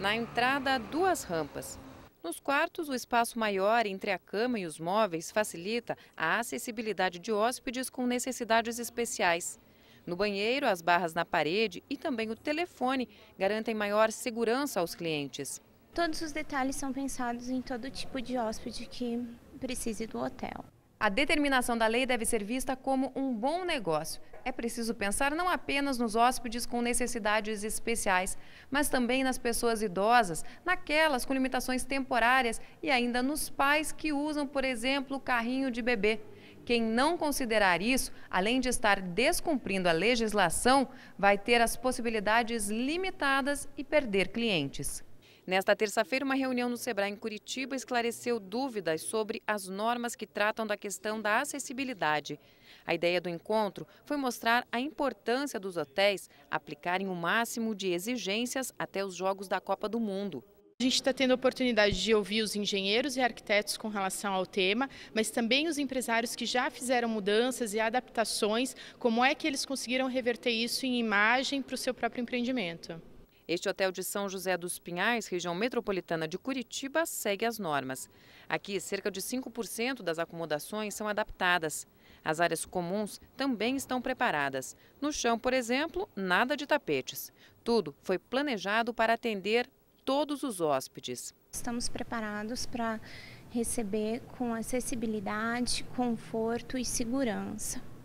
Na entrada, duas rampas. Nos quartos, o espaço maior entre a cama e os móveis facilita a acessibilidade de hóspedes com necessidades especiais. No banheiro, as barras na parede e também o telefone garantem maior segurança aos clientes. Todos os detalhes são pensados em todo tipo de hóspede que precise do hotel. A determinação da lei deve ser vista como um bom negócio. É preciso pensar não apenas nos hóspedes com necessidades especiais, mas também nas pessoas idosas, naquelas com limitações temporárias e ainda nos pais que usam, por exemplo, o carrinho de bebê. Quem não considerar isso, além de estar descumprindo a legislação, vai ter as possibilidades limitadas e perder clientes. Nesta terça-feira, uma reunião no Sebrae em Curitiba esclareceu dúvidas sobre as normas que tratam da questão da acessibilidade. A ideia do encontro foi mostrar a importância dos hotéis aplicarem o máximo de exigências até os Jogos da Copa do Mundo. A gente está tendo a oportunidade de ouvir os engenheiros e arquitetos com relação ao tema, mas também os empresários que já fizeram mudanças e adaptações, como é que eles conseguiram reverter isso em imagem para o seu próprio empreendimento. Este hotel de São José dos Pinhais, região metropolitana de Curitiba, segue as normas. Aqui, cerca de 5% das acomodações são adaptadas. As áreas comuns também estão preparadas. No chão, por exemplo, nada de tapetes. Tudo foi planejado para atender todos os hóspedes. Estamos preparados para receber com acessibilidade, conforto e segurança.